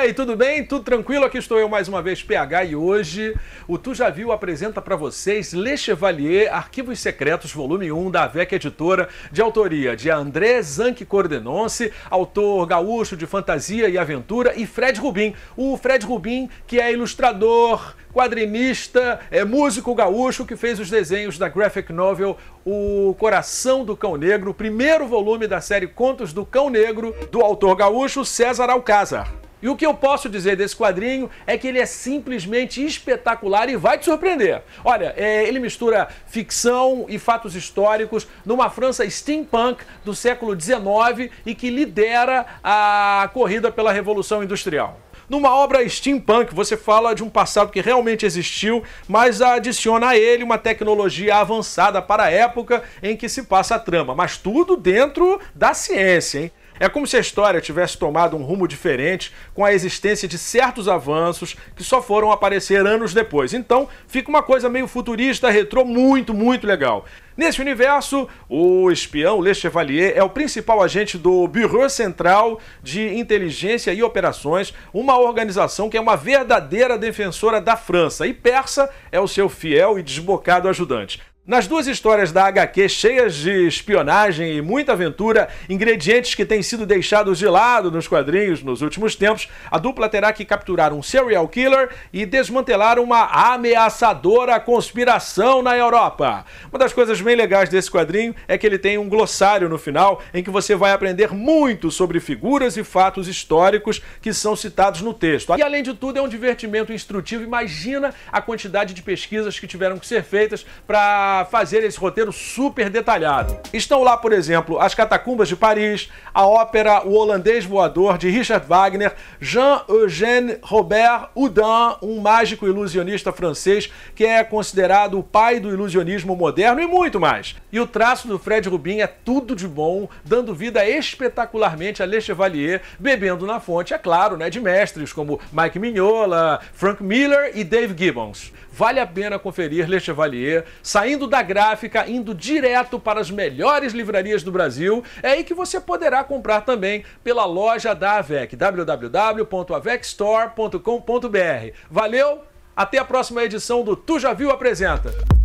aí, tudo bem? Tudo tranquilo? Aqui estou eu mais uma vez, PH, e hoje o Tu Já Viu apresenta para vocês Le Chevalier Arquivos Secretos, volume 1 da VEC Editora, de autoria de André Zanck Cordenonce, autor gaúcho de fantasia e aventura, e Fred Rubin. O Fred Rubin, que é ilustrador, quadrinista, é músico gaúcho que fez os desenhos da graphic novel O Coração do Cão Negro, o primeiro volume da série Contos do Cão Negro, do autor gaúcho César Alcázar. E o que eu posso dizer desse quadrinho é que ele é simplesmente espetacular e vai te surpreender. Olha, é, ele mistura ficção e fatos históricos numa França steampunk do século XIX e que lidera a corrida pela Revolução Industrial. Numa obra steampunk, você fala de um passado que realmente existiu, mas adiciona a ele uma tecnologia avançada para a época em que se passa a trama. Mas tudo dentro da ciência, hein? É como se a história tivesse tomado um rumo diferente com a existência de certos avanços que só foram aparecer anos depois. Então, fica uma coisa meio futurista, retrô, muito, muito legal. Nesse universo, o espião Le Chevalier é o principal agente do Bureau Central de Inteligência e Operações, uma organização que é uma verdadeira defensora da França, e Persa é o seu fiel e desbocado ajudante. Nas duas histórias da HQ, cheias de espionagem e muita aventura, ingredientes que têm sido deixados de lado nos quadrinhos nos últimos tempos, a dupla terá que capturar um serial killer e desmantelar uma ameaçadora conspiração na Europa. Uma das coisas bem legais desse quadrinho é que ele tem um glossário no final em que você vai aprender muito sobre figuras e fatos históricos que são citados no texto. E além de tudo, é um divertimento instrutivo. Imagina a quantidade de pesquisas que tiveram que ser feitas para fazer esse roteiro super detalhado. Estão lá, por exemplo, as Catacumbas de Paris, a ópera O Holandês Voador de Richard Wagner, Jean-Eugène Robert Houdin, um mágico ilusionista francês que é considerado o pai do ilusionismo moderno e muito mais. E o traço do Fred Rubin é tudo de bom, dando vida espetacularmente a Le Chevalier, bebendo na fonte, é claro, né, de mestres como Mike Mignola, Frank Miller e Dave Gibbons. Vale a pena conferir Le Chevalier, saindo saindo da gráfica, indo direto para as melhores livrarias do Brasil, é aí que você poderá comprar também pela loja da AVEC, www.avecstore.com.br. Valeu, até a próxima edição do Tu Já Viu Apresenta.